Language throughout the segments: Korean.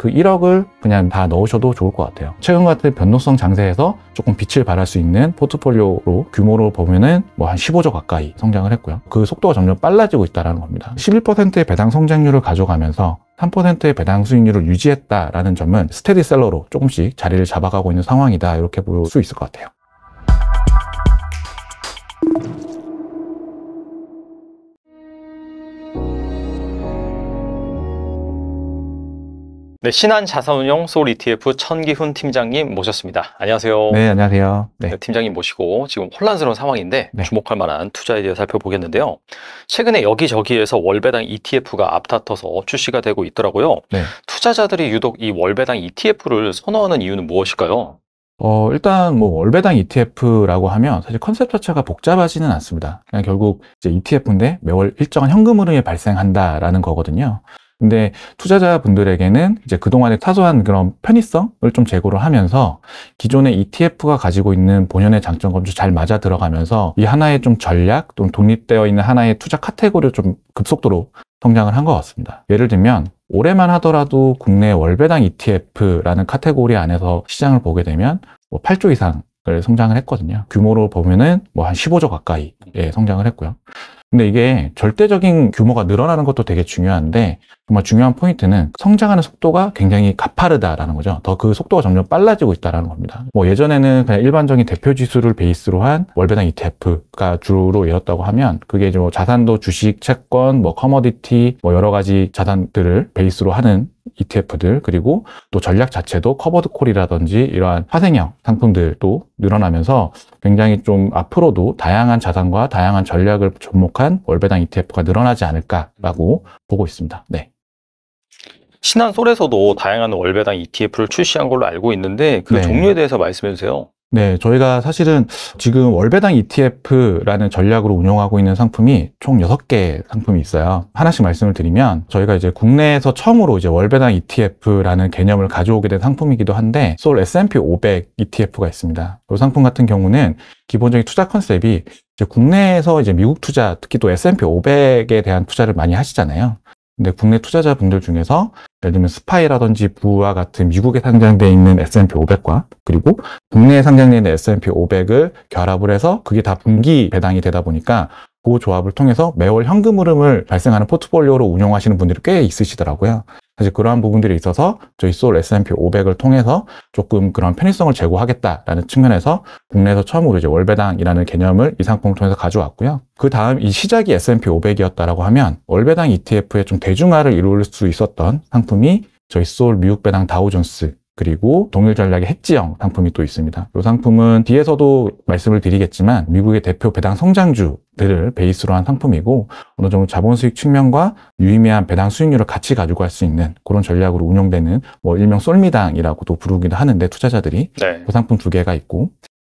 그 1억을 그냥 다 넣으셔도 좋을 것 같아요. 최근 같은 변동성 장세에서 조금 빛을 발할 수 있는 포트폴리오로 규모로 보면은 뭐 한 15조 가까이 성장을 했고요. 그 속도가 점점 빨라지고 있다는 겁니다. 11%의 배당 성장률을 가져가면서 3%의 배당 수익률을 유지했다라는 점은 스테디셀러로 조금씩 자리를 잡아가고 있는 상황이다 이렇게 볼 수 있을 것 같아요. 네, 신한 자산운용 소울 ETF 천기훈 팀장님 모셨습니다. 안녕하세요. 네, 안녕하세요. 네. 네, 팀장님 모시고 지금 혼란스러운 상황인데 네. 주목할 만한 투자에 대해 살펴보겠는데요. 최근에 여기저기에서 월배당 ETF가 앞다퉈서 출시가 되고 있더라고요. 네. 투자자들이 유독 이 월배당 ETF를 선호하는 이유는 무엇일까요? 어, 일단 뭐 월배당 ETF라고 하면 사실 컨셉 자체가 복잡하지는 않습니다. 그냥 결국 이제 ETF인데 매월 일정한 현금 흐름이 발생한다라는 거거든요. 근데 투자자분들에게는 이제 그동안의 사소한 그런 편의성을 좀 제고를 하면서 기존의 ETF가 가지고 있는 본연의 장점과 좀잘 맞아 들어가면서 이 하나의 좀 전략 또는 독립되어 있는 하나의 투자 카테고리를 좀 급속도로 성장을 한 것 같습니다. 예를 들면 올해만 하더라도 국내 월배당 ETF라는 카테고리 안에서 시장을 보게 되면 뭐 8조 이상을 성장을 했거든요. 규모로 보면은 뭐 한 15조 가까이 성장을 했고요. 근데 이게 절대적인 규모가 늘어나는 것도 되게 중요한데 정말 중요한 포인트는 성장하는 속도가 굉장히 가파르다라는 거죠. 더 그 속도가 점점 빨라지고 있다는 겁니다. 뭐 예전에는 그냥 일반적인 대표 지수를 베이스로 한 월배당 ETF가 주로 이었다고 하면 그게 이제 뭐 자산도 주식, 채권, 뭐 커머디티, 뭐 여러 가지 자산들을 베이스로 하는 ETF들 그리고 또 전략 자체도 커버드 콜이라든지 이러한 파생형 상품들도 늘어나면서 굉장히 좀 앞으로도 다양한 자산과 다양한 전략을 접목한 월배당 ETF가 늘어나지 않을까라고 보고 있습니다. 네. 신한솔에서도 다양한 월배당 ETF를 출시한 걸로 알고 있는데 그 네. 종류에 대해서 말씀해 주세요. 네, 저희가 사실은 지금 월배당 ETF라는 전략으로 운영하고 있는 상품이 총 6개 상품이 있어요. 하나씩 말씀을 드리면 저희가 이제 국내에서 처음으로 이제 월배당 ETF라는 개념을 가져오게 된 상품이기도 한데 솔 S&P 500 ETF가 있습니다. 이 그 상품 같은 경우는 기본적인 투자 컨셉이 이제 국내에서 이제 미국 투자, 특히 또 S&P 500에 대한 투자를 많이 하시잖아요. 근데 국내 투자자분들 중에서 예를 들면 스파이라든지 부와 같은 미국에 상장되어 있는 S&P 500과 그리고 국내에 상장되어 있는 S&P 500을 결합을 해서 그게 다 분기 배당이 되다 보니까 그 조합을 통해서 매월 현금 흐름을 발생하는 포트폴리오로 운영하시는 분들이 꽤 있으시더라고요. 사실 그러한 부분들이 있어서 저희 솔 S&P 500을 통해서 조금 그런 편의성을 제고하겠다라는 측면에서 국내에서 처음으로 이제 월배당이라는 개념을 이 상품을 통해서 가져왔고요. 그 다음 이 시작이 S&P 500이었다라고 하면 월배당 ETF의 좀 대중화를 이룰 수 있었던 상품이 저희 솔 미국 배당 다우존스 그리고 동일 전략의 헷지형 상품이 또 있습니다. 이 상품은 뒤에서도 말씀을 드리겠지만 미국의 대표 배당 성장주들을 베이스로 한 상품이고 어느 정도 자본 수익 측면과 유의미한 배당 수익률을 같이 가지고 갈 수 있는 그런 전략으로 운영되는 뭐 일명 쏠미당이라고도 부르기도 하는데 투자자들이 네. 그 상품 두 개가 있고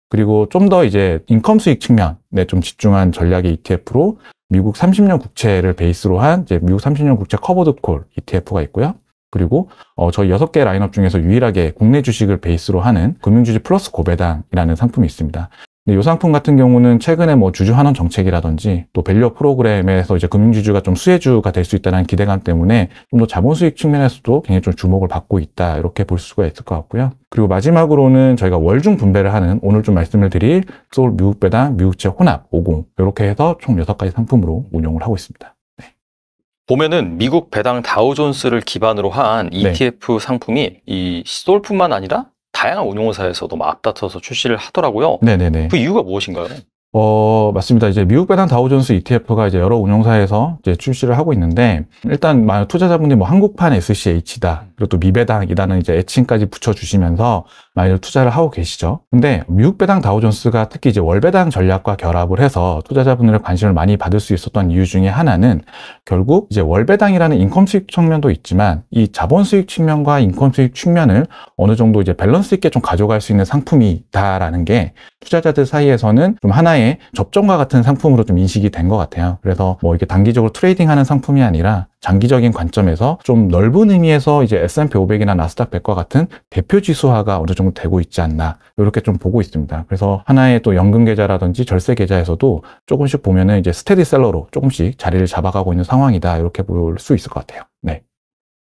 그리고 좀 더 이제 인컴 수익 측면에 좀 집중한 전략의 ETF로 미국 30년 국채를 베이스로 한 이제 미국 30년 국채 커버드 콜 ETF가 있고요. 그리고 어, 저희 6개 라인업 중에서 유일하게 국내 주식을 베이스로 하는 금융주주 플러스 고배당이라는 상품이 있습니다. 이 상품 같은 경우는 최근에 뭐 주주 환원 정책이라든지 또 밸류업 프로그램에서 이제 금융주주가 좀 수혜주가 될 수 있다는 기대감 때문에 좀 더 자본 수익 측면에서도 굉장히 좀 주목을 받고 있다 이렇게 볼 수가 있을 것 같고요. 그리고 마지막으로는 저희가 월중 분배를 하는 오늘 좀 말씀을 드릴 서울 미국배당 미국채 혼합 50 이렇게 해서 총 6가지 상품으로 운영을 하고 있습니다. 보면은 미국 배당 다우존스를 기반으로 한 ETF 네. E 상품이 이 시솔뿐만 아니라 다양한 운용사에서도 막 앞다퉈서 출시를 하더라고요. 네네네. 그 이유가 무엇인가요? 어, 맞습니다. 이제 미국 배당 다우존스 ETF가 이제 여러 운용사에서 이제 출시를 하고 있는데, 일단 투자자분들이 뭐 한국판 SCH다, 그리고 또 미배당이라는 이제 애칭까지 붙여주시면서 많이들 투자를 하고 계시죠. 근데 미국 배당 다우존스가 특히 이제 월 배당 전략과 결합을 해서 투자자분들의 관심을 많이 받을 수 있었던 이유 중에 하나는 결국 이제 월 배당이라는 인컴 수익 측면도 있지만 이 자본 수익 측면과 인컴 수익 측면을 어느 정도 이제 밸런스 있게 좀 가져갈 수 있는 상품이다라는 게 투자자들 사이에서는 좀 하나의 접점과 같은 상품으로 좀 인식이 된 것 같아요. 그래서 뭐 이게 단기적으로 트레이딩하는 상품이 아니라 장기적인 관점에서 좀 넓은 의미에서 이제 S&P 500이나 나스닥 100과 같은 대표 지수화가 어느 정도 되고 있지 않나 이렇게 좀 보고 있습니다. 그래서 하나의 또 연금 계좌라든지 절세 계좌에서도 조금씩 보면은 이제 스테디셀러로 조금씩 자리를 잡아가고 있는 상황이다 이렇게 볼 수 있을 것 같아요. 네.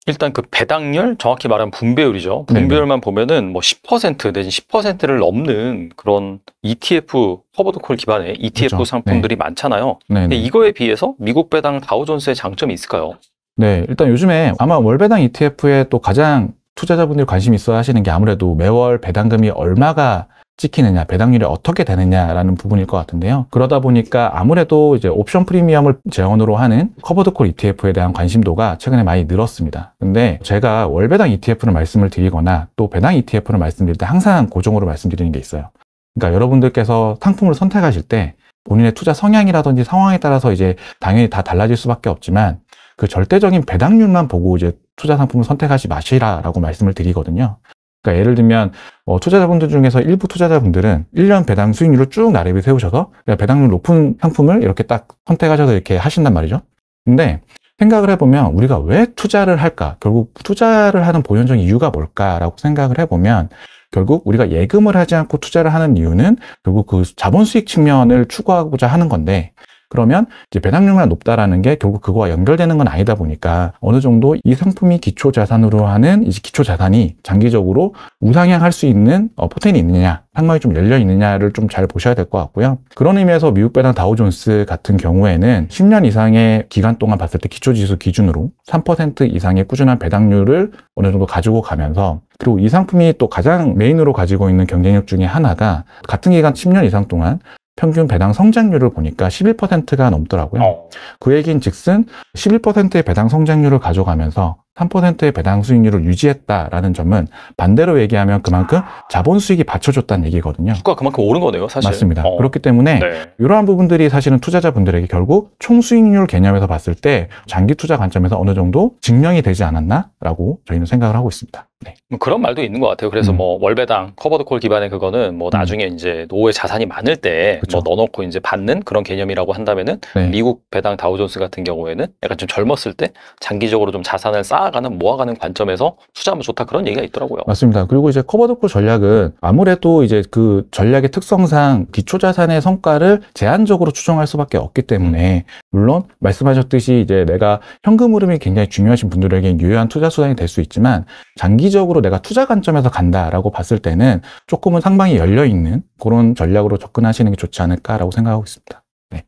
일단 그 배당률, 정확히 말하면 분배율이죠. 네. 분배율만 보면은 뭐 10% 내지 10%를 넘는 그런 ETF 허버드콜 기반의 ETF 그렇죠. 상품들이 네. 많잖아요. 네, 근데 네. 이거에 비해서 미국 배당 다우존스의 장점이 있을까요? 네, 일단 요즘에 아마 월배당 ETF에 또 가장 투자자분들이 관심 있어 하시는 게 아무래도 매월 배당금이 얼마가 찍히느냐, 배당률이 어떻게 되느냐라는 부분일 것 같은데요. 그러다 보니까 아무래도 이제 옵션 프리미엄을 재원으로 하는 커버드 콜 ETF에 대한 관심도가 최근에 많이 늘었습니다. 근데 제가 월배당 ETF를 말씀을 드리거나 또 배당 ETF를 말씀드릴 때 항상 고정으로 말씀드리는 게 있어요. 그러니까 여러분들께서 상품을 선택하실 때 본인의 투자 성향이라든지 상황에 따라서 이제 당연히 다 달라질 수밖에 없지만 그 절대적인 배당률만 보고 이제 투자 상품을 선택하지 마시라라고 말씀을 드리거든요. 그러니까 예를 들면 어, 투자자분들 중에서 일부 투자자분들은 1년 배당 수익률을 쭉 나래비 세우셔서 그러니까 배당률 높은 상품을 이렇게 딱 선택하셔서 이렇게 하신단 말이죠. 근데 생각을 해보면 우리가 왜 투자를 할까? 결국 투자를 하는 보편적 이유가 뭘까라고 생각을 해보면 결국 우리가 예금을 하지 않고 투자를 하는 이유는 결국 그 자본 수익 측면을 추구하고자 하는 건데 그러면 이제 배당률만 높다라는 게 결국 그거와 연결되는 건 아니다 보니까 어느 정도 이 상품이 기초 자산으로 하는 이제 기초 자산이 장기적으로 우상향할 수 있는 어, 포텐이 있느냐 상황이 좀 열려 있느냐를 좀 잘 보셔야 될 것 같고요. 그런 의미에서 미국 배당 다우존스 같은 경우에는 10년 이상의 기간 동안 봤을 때 기초지수 기준으로 3% 이상의 꾸준한 배당률을 어느 정도 가지고 가면서 그리고 이 상품이 또 가장 메인으로 가지고 있는 경쟁력 중에 하나가 같은 기간 10년 이상 동안 평균 배당 성장률을 보니까 11%가 넘더라고요. 어. 그 얘기인 즉슨 11%의 배당 성장률을 가져가면서 3%의 배당 수익률을 유지했다라는 점은 반대로 얘기하면 그만큼 자본 수익이 받쳐줬다는 얘기거든요. 주가 그만큼 오른 거네요, 사실. 맞습니다. 어. 그렇기 때문에 네. 이러한 부분들이 사실은 투자자분들에게 결국 총 수익률 개념에서 봤을 때 장기 투자 관점에서 어느 정도 증명이 되지 않았나라고 저희는 생각을 하고 있습니다. 네. 뭐 그런 말도 있는 것 같아요. 그래서 음. 뭐 월배당 커버드콜 기반의 그거는 뭐 음. 나중에 음. 이제 노후에 자산이 많을 때뭐 넣어놓고 이제 받는 그런 개념이라고 한다면은 네. 미국 배당 다우존스 같은 경우에는 약간 좀 젊었을 때 장기적으로 좀 자산을 쌓아가는 모아가는 관점에서 투자하면 좋다 그런 얘기가 있더라고요. 맞습니다. 그리고 이제 커버드콜 전략은 아무래도 이제 그 전략의 특성상 기초 자산의 성과를 제한적으로 추정할 수밖에 없기 때문에 물론 말씀하셨듯이 이제 내가 현금 흐름이 굉장히 중요하신 분들에게 유효한 투자 수단이 될 수 있지만 장기 장기적으로 내가 투자 관점에서 간다라고 봤을 때는 조금은 상방이 열려 있는 그런 전략으로 접근하시는 게 좋지 않을까라고 생각하고 있습니다. 네.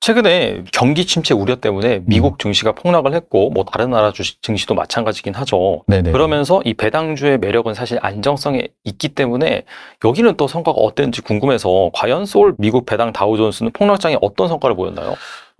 최근에 경기 침체 우려 때문에 음. 미국 증시가 폭락을 했고 뭐 다른 나라 주식 증시도 마찬가지긴 하죠. 네네. 그러면서 이 배당주의 매력은 사실 안정성에 있기 때문에 여기는 또 성과가 어땠는지 궁금해서 과연 서울 미국 배당 다우존스는 폭락장에 어떤 성과를 보였나요?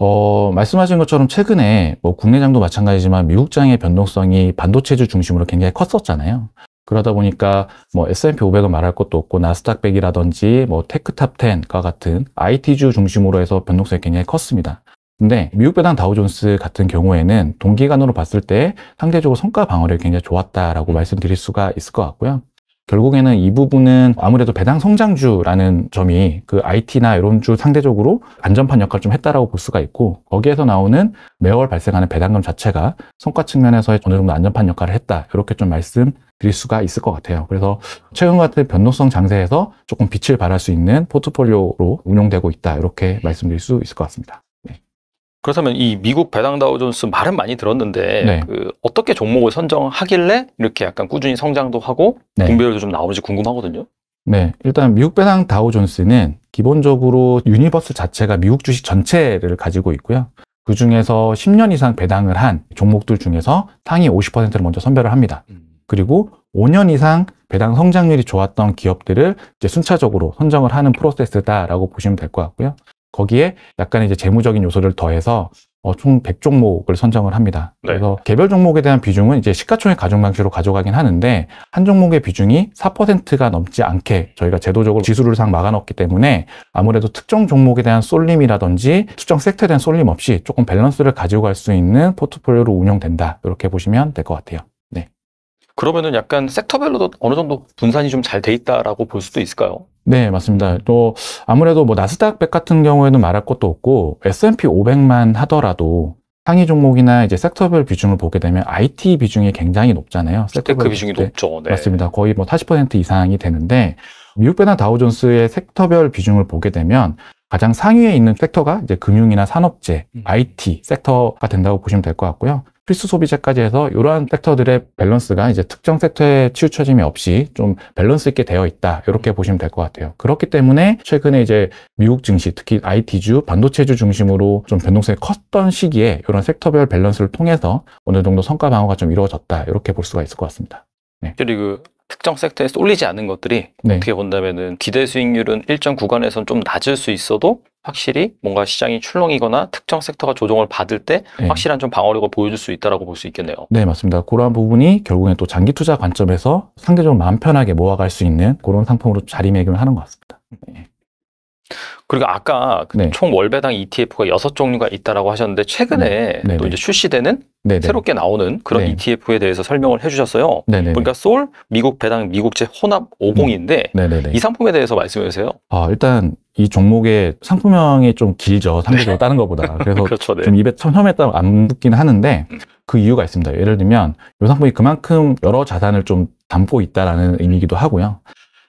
어, 말씀하신 것처럼 최근에 뭐 국내장도 마찬가지지만 미국장의 변동성이 반도체주 중심으로 굉장히 컸었잖아요. 그러다 보니까 뭐 S&P 500은 말할 것도 없고 나스닥 100이라든지 뭐 테크탑 10과 같은 IT주 중심으로 해서 변동성이 굉장히 컸습니다. 근데 미국 배당 다우존스 같은 경우에는 동기간으로 봤을 때 상대적으로 성과 방어력이 굉장히 좋았다라고 말씀드릴 수가 있을 것 같고요. 결국에는 이 부분은 아무래도 배당 성장주라는 점이 그 IT나 이런 주 상대적으로 안전판 역할을 좀 했다라고 볼 수가 있고 거기에서 나오는 매월 발생하는 배당금 자체가 성과 측면에서의 어느 정도 안전판 역할을 했다 이렇게 좀 말씀드릴 수가 있을 것 같아요. 그래서 최근 같은 변동성 장세에서 조금 빛을 발할 수 있는 포트폴리오로 운용되고 있다 이렇게 말씀드릴 수 있을 것 같습니다. 그렇다면 이 미국 배당 다우존스 말은 많이 들었는데 네. 그 어떻게 종목을 선정하길래 이렇게 약간 꾸준히 성장도 하고 네. 공배율도 좀 나오는지 궁금하거든요. 네, 일단 미국 배당 다우존스는 기본적으로 유니버스 자체가 미국 주식 전체를 가지고 있고요. 그 중에서 10년 이상 배당을 한 종목들 중에서 상위 50%를 먼저 선별을 합니다. 음. 그리고 5년 이상 배당 성장률이 좋았던 기업들을 이제 순차적으로 선정을 하는 프로세스다라고 보시면 될 것 같고요. 거기에 약간 이제 재무적인 요소를 더해서 어, 총 100종목을 선정을 합니다. 네. 그래서 개별 종목에 대한 비중은 이제 시가총액 가중 방식으로 가져가긴 하는데 한 종목의 비중이 4%가 넘지 않게 저희가 제도적으로 지수를상 막아놨기 때문에 아무래도 특정 종목에 대한 쏠림이라든지 특정 섹터에 대한 쏠림 없이 조금 밸런스를 가지고 갈 수 있는 포트폴리오로 운영된다. 이렇게 보시면 될 것 같아요. 네. 그러면은 약간 섹터별로도 어느 정도 분산이 좀 잘 돼 있다라고 볼 수도 있을까요? 네, 맞습니다. 또 아무래도 뭐 나스닥백 같은 경우에는 말할 것도 없고 S&P 500만 하더라도 상위 종목이나 이제 섹터별 비중을 보게 되면 IT 비중이 굉장히 높잖아요. 그 섹터 비중이 높죠. 네. 맞습니다. 거의 뭐 40% 이상이 되는데 미국 배나 다우존스의 섹터별 비중을 보게 되면 가장 상위에 있는 섹터가 이제 금융이나 산업재, IT 음. 섹터가 된다고 보시면 될 것 같고요. 필수 소비자까지 해서 이러한 섹터들의 밸런스가 이제 특정 섹터에 치우쳐짐이 없이 좀 밸런스 있게 되어 있다 이렇게 음. 보시면 될 것 같아요 그렇기 때문에 최근에 이제 미국 증시 특히 IT주 반도체주 중심으로 좀 변동성이 컸던 시기에 이런 섹터별 밸런스를 통해서 어느 정도 성과 방어가 좀 이루어졌다 이렇게 볼 수가 있을 것 같습니다 네. 그리고 특정 섹터에 쏠리지 않은 것들이 네. 어떻게 본다면 기대 수익률은 일정 구간에서는좀 낮을 수 있어도 확실히 뭔가 시장이 출렁이거나 특정 섹터가 조정을 받을 때 네. 확실한 좀 방어력을 보여줄 수 있다라고 볼 수 있겠네요. 네, 맞습니다. 그러한 부분이 결국엔 또 장기 투자 관점에서 상대적으로 마음 편하게 모아갈 수 있는 그런 상품으로 자리매김을 하는 것 같습니다. 네. 그리고 아까 그 네. 총 월배당 ETF가 여섯 종류가 있다라고 하셨는데 최근에 네. 네 또 네. 이제 출시되는 네, 네 새롭게 나오는 그런 네네. ETF에 대해서 설명을 해주셨어요. 네 그러니까 솔 미국 배당 미국채 혼합 50인데 이 상품에 대해서 말씀해 주세요. 아 일단 이 종목의 상품명이 좀 길죠 상대적으로 다른 것보다 그래서 그렇죠, 네. 좀 입에 처음에 안붙긴 하는데 음. 그 이유가 있습니다. 예를 들면 이 상품이 그만큼 여러 자산을 좀 담고 있다라는 의미이기도 하고요.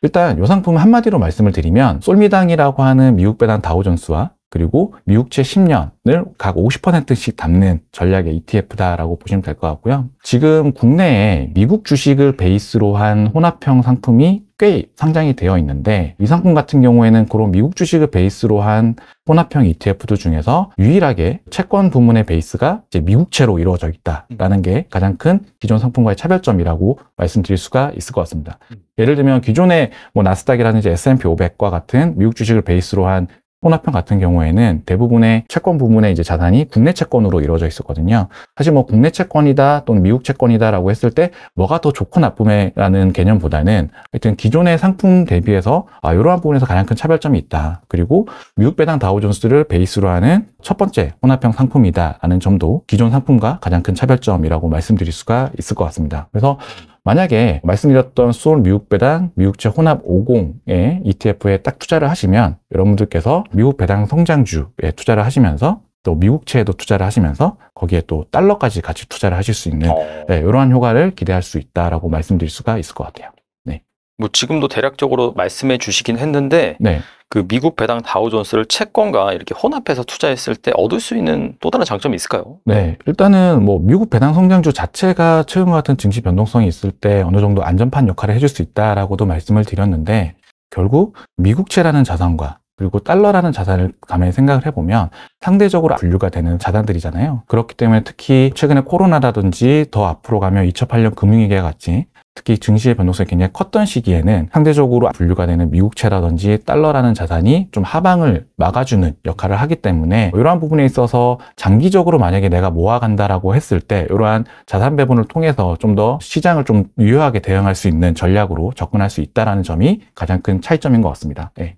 일단 이 상품 한마디로 말씀을 드리면 솔미당이라고 하는 미국 배당 다우존스와 그리고 미국채 10년을 각 50%씩 담는 전략의 ETF다라고 보시면 될 것 같고요. 지금 국내에 미국 주식을 베이스로 한 혼합형 상품이 꽤 상장이 되어 있는데 이 상품 같은 경우에는 그런 미국 주식을 베이스로 한 혼합형 ETF들 중에서 유일하게 채권 부문의 베이스가 이제 미국채로 이루어져 있다라는 게 가장 큰 기존 상품과의 차별점이라고 말씀드릴 수가 있을 것 같습니다. 음. 예를 들면 기존의 뭐 나스닥이라든지 S&P 500과 같은 미국 주식을 베이스로 한 혼합형 같은 경우에는 대부분의 채권 부문의 이제 자산이 국내 채권으로 이루어져 있었거든요. 사실 뭐 국내 채권이다 또는 미국 채권이다라고 했을 때 뭐가 더 좋고 나쁨이라는 개념보다는 하여튼 기존의 상품 대비해서 아, 이러한 부분에서 가장 큰 차별점이 있다. 그리고 미국 배당 다우존스를 베이스로 하는 첫 번째 혼합형 상품이다라는 점도 기존 상품과 가장 큰 차별점이라고 말씀드릴 수가 있을 것 같습니다. 그래서 만약에 말씀드렸던 수울 미국 배당, 미국채 혼합 50의 ETF에 딱 투자를 하시면 여러분들께서 미국 배당 성장주에 투자를 하시면서 또 미국채에도 투자를 하시면서 거기에 또 달러까지 같이 투자를 하실 수 있는 어. 네, 이러한 효과를 기대할 수 있다라고 말씀드릴 수가 있을 것 같아요. 네. 뭐 지금도 대략적으로 말씀해 주시긴 했는데 네. 그 미국 배당 다우존스를 채권과 이렇게 혼합해서 투자했을 때 얻을 수 있는 또 다른 장점이 있을까요? 네, 일단은 뭐 미국 배당 성장주 자체가 최근과 같은 증시 변동성이 있을 때 어느 정도 안전판 역할을 해줄 수 있다라고도 말씀을 드렸는데 결국 미국채라는 자산과 그리고 달러라는 자산을 가만히 생각을 해보면 상대적으로 분류가 되는 자산들이잖아요. 그렇기 때문에 특히 최근에 코로나라든지 더 앞으로 가면 2008년 금융위기와 같이 특히 증시의 변동성이 굉장히 컸던 시기에는 상대적으로 분류가 되는 미국채라든지 달러라는 자산이 좀 하방을 막아주는 역할을 하기 때문에 이러한 부분에 있어서 장기적으로 만약에 내가 모아간다라고 했을 때 이러한 자산 배분을 통해서 좀 더 시장을 좀 유효하게 대응할 수 있는 전략으로 접근할 수 있다는 점이 가장 큰 차이점인 것 같습니다. 네.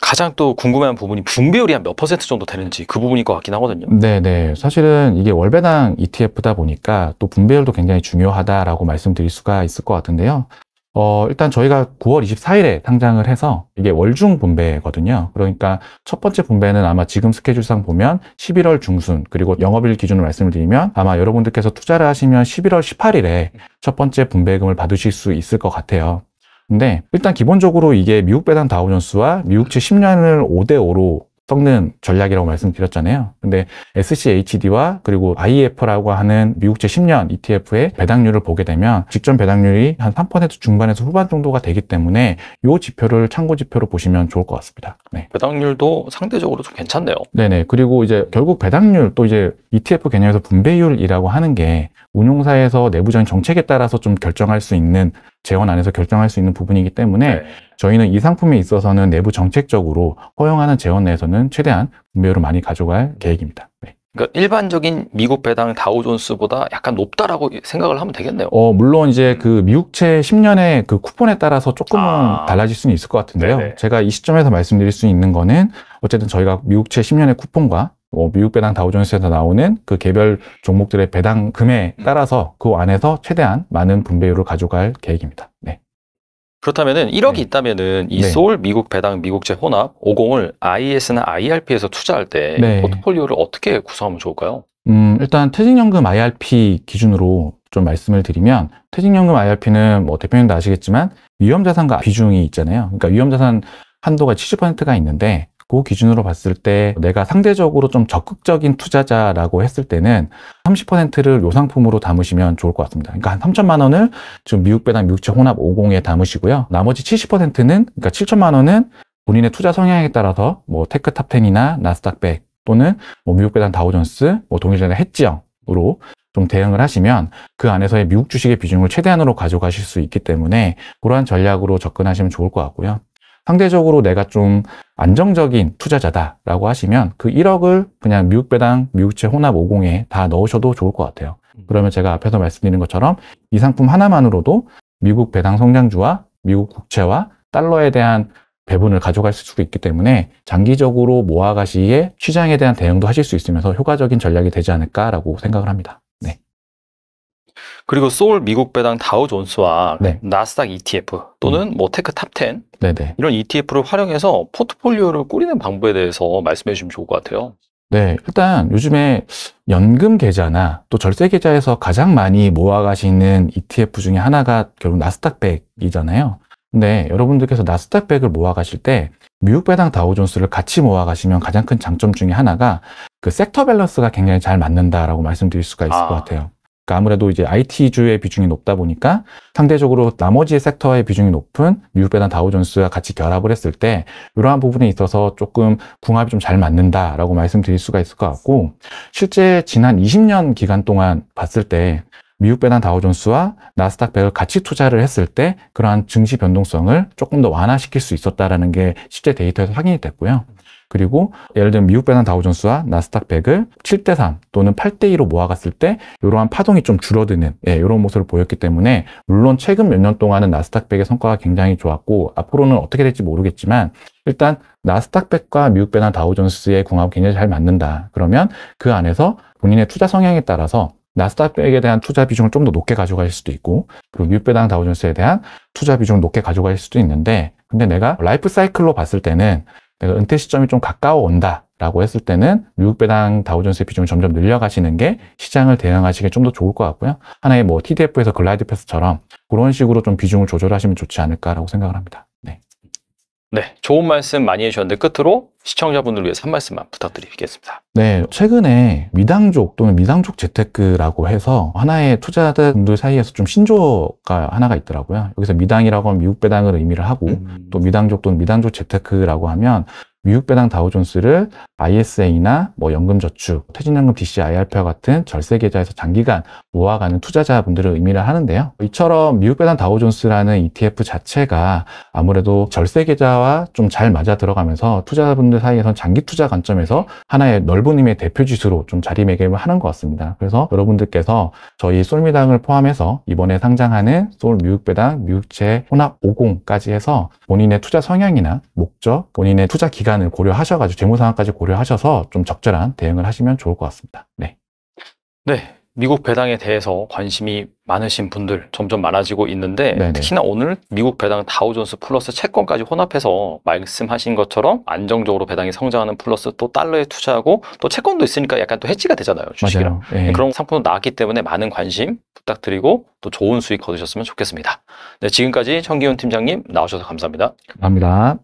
가장 또 궁금한 부분이 분배율이 한 몇 퍼센트 정도 되는지 그 부분일 것 같긴 하거든요. 네네. 네. 사실은 이게 월배당 ETF다 보니까 또 분배율도 굉장히 중요하다라고 말씀드릴 수가 있을 것 같은데요. 어, 일단 저희가 9월 24일에 상장을 해서 이게 월중 분배거든요. 그러니까 첫 번째 분배는 아마 지금 스케줄상 보면 11월 중순 그리고 영업일 기준으로 말씀을 드리면 아마 여러분들께서 투자를 하시면 11월 18일에 첫 번째 분배금을 받으실 수 있을 것 같아요. 근데 일단 기본적으로 이게 미국 배당 다우존스와 미국 채 10년을 5대 5로 섞는 전략이라고 말씀드렸잖아요. 근데 SCHD와 그리고 IF라고 하는 미국채 10년 ETF의 배당률을 보게 되면 직전 배당률이 한 3% 중반에서 후반 정도가 되기 때문에 이 지표를 참고 지표로 보시면 좋을 것 같습니다. 네. 배당률도 상대적으로 좀 괜찮네요. 네네. 그리고 이제 결국 배당률 또 이제 ETF 개념에서 분배율이라고 하는 게 운용사에서 내부적인 정책에 따라서 좀 결정할 수 있는 재원 안에서 결정할 수 있는 부분이기 때문에 네. 저희는 이 상품에 있어서는 내부 정책적으로 허용하는 재원 내에서는 최대한 분배율을 많이 가져갈 계획입니다. 네. 그러니까 일반적인 미국 배당 다우존스보다 약간 높다라고 생각을 하면 되겠네요. 어, 물론 이제 그 미국채 10년의 그 쿠폰에 따라서 조금은 아... 달라질 수는 있을 것 같은데요. 네네. 제가 이 시점에서 말씀드릴 수 있는 거는 어쨌든 저희가 미국채 10년의 쿠폰과 뭐 미국 배당 다우존스에서 나오는 그 개별 종목들의 배당금에 음. 따라서 그 안에서 최대한 많은 분배율을 가져갈 계획입니다. 네. 그렇다면은 1억이 네. 있다면은 이 네. 소울 미국 배당 미국제 혼합 50을 IS나 IRP에서 투자할 때 네. 포트폴리오를 어떻게 구성하면 좋을까요? 음, 일단 퇴직연금 IRP 기준으로 좀 말씀을 드리면 퇴직연금 IRP는 뭐 대표님도 아시겠지만 위험자산과 비중이 있잖아요. 그러니까 위험자산 한도가 70%가 있는데 그 기준으로 봤을 때 내가 상대적으로 좀 적극적인 투자자라고 했을 때는 30%를 요 상품으로 담으시면 좋을 것 같습니다. 그러니까 한 3천만 원을 지금 미국 배당 미국채 혼합 50에 담으시고요. 나머지 70%는 그러니까 7천만 원은 본인의 투자 성향에 따라서 뭐 테크 탑10이나 나스닥 100 또는 뭐 미국 배당 다우존스, 뭐 동일전의 해지형으로 좀 대응을 하시면 그 안에서의 미국 주식의 비중을 최대한으로 가져가실 수 있기 때문에 그러한 전략으로 접근하시면 좋을 것 같고요. 상대적으로 내가 좀 안정적인 투자자다라고 하시면 그 1억을 그냥 미국배당, 미국채 혼합 50에 다 넣으셔도 좋을 것 같아요. 음. 그러면 제가 앞에서 말씀드린 것처럼 이 상품 하나만으로도 미국 배당 성장주와 미국 국채와 달러에 대한 배분을 가져갈 수도 있기 때문에 장기적으로 모아가시에 시장에 대한 대응도 하실 수 있으면서 효과적인 전략이 되지 않을까라고 생각을 합니다. 그리고 소울 미국 배당 다우존스와 네. 나스닥 ETF 또는 음. 뭐 테크 탑 10 네네. 이런 ETF를 활용해서 포트폴리오를 꾸리는 방법에 대해서 말씀해 주시면 좋을 것 같아요. 네, 일단 요즘에 연금 계좌나 또 절세 계좌에서 가장 많이 모아가시는 ETF 중에 하나가 결국 나스닥백이잖아요. 근데 여러분들께서 나스닥백을 모아가실 때 미국 배당 다우존스를 같이 모아가시면 가장 큰 장점 중에 하나가 그 섹터 밸런스가 굉장히 잘 맞는다라고 말씀드릴 수가 있을 아. 것 같아요. 그러니까 아무래도 이제 IT주의 비중이 높다 보니까 상대적으로 나머지 섹터의 비중이 높은 미국배당 다우존스와 같이 결합을 했을 때 이러한 부분에 있어서 조금 궁합이 좀 잘 맞는다라고 말씀드릴 수가 있을 것 같고 실제 지난 20년 기간 동안 봤을 때 미국 배당 다우존스와 나스닥 배를 같이 투자를 했을 때 그러한 증시 변동성을 조금 더 완화시킬 수 있었다라는 게 실제 데이터에서 확인이 됐고요. 그리고 예를 들면 미국 배당 다우존스와 나스닥 100을 7대 3 또는 8대 2로 모아갔을 때 이러한 파동이 좀 줄어드는 예, 이런 모습을 보였기 때문에 물론 최근 몇 년 동안은 나스닥 100의 성과가 굉장히 좋았고 앞으로는 어떻게 될지 모르겠지만 일단 나스닥 100과 미국 배당 다우존스의 궁합이 굉장히 잘 맞는다. 그러면 그 안에서 본인의 투자 성향에 따라서 나스닥에 대한 투자 비중을 좀 더 높게 가져갈 수도 있고 그리고 미국 배당 다우존스에 대한 투자 비중을 높게 가져갈 수도 있는데 근데 내가 라이프 사이클로 봤을 때는 은퇴 시점이 좀 가까워 온다. 라고 했을 때는 미국 배당 다우존스의 비중을 점점 늘려가시는 게 시장을 대응하시기에 좀 더 좋을 것 같고요. 하나의 뭐 TDF에서 글라이드 패스처럼 그런 식으로 좀 비중을 조절하시면 좋지 않을까라고 생각을 합니다. 네, 좋은 말씀 많이 해주셨는데 끝으로 시청자분들 위해서 한 말씀만 부탁드리겠습니다. 네, 최근에 미당족 또는 미당족 재테크라고 해서 하나의 투자자분들 사이에서 좀 신조가 하나가 있더라고요. 여기서 미당이라고 하면 미국 배당을 의미를 하고 음. 또 미당족 또는 미당족 재테크라고 하면 미국배당 다우존스를 ISA나 뭐 연금저축, 퇴직연금 d c i r p 와 같은 절세계좌에서 장기간 모아가는 투자자분들을 의미를 하는데요. 이처럼 미국배당 다우존스라는 ETF 자체가 아무래도 절세계좌와 좀 잘 맞아 들어가면서 투자자분들 사이에선 장기 투자 관점에서 하나의 넓은 힘의 대표지수로 좀 자리매김을 하는 것 같습니다. 그래서 여러분들께서 저희 솔미당을 포함해서 이번에 상장하는 솔 미국배당 미국채 혼합 50까지 해서 본인의 투자 성향이나 목적, 본인의 투자 기간 일단은 고려하셔가지고 재무 상황까지 고려하셔서 좀 적절한 대응을 하시면 좋을 것 같습니다. 네. 네. 미국 배당에 대해서 관심이 많으신 분들 점점 많아지고 있는데 네네. 네. 특히나 오늘 미국 배당 다우존스 플러스 채권까지 혼합해서 말씀하신 것처럼 안정적으로 배당이 성장하는 플러스 또 달러에 투자하고 또 채권도 있으니까 약간 또해지가 되잖아요 주식이랑 예. 네. 그런 상품도 나왔기 때문에 많은 관심 부탁드리고 또 좋은 수익 거두셨으면 좋겠습니다. 네 지금까지 청기훈 팀장님 나오셔서 감사합니다. 감사합니다.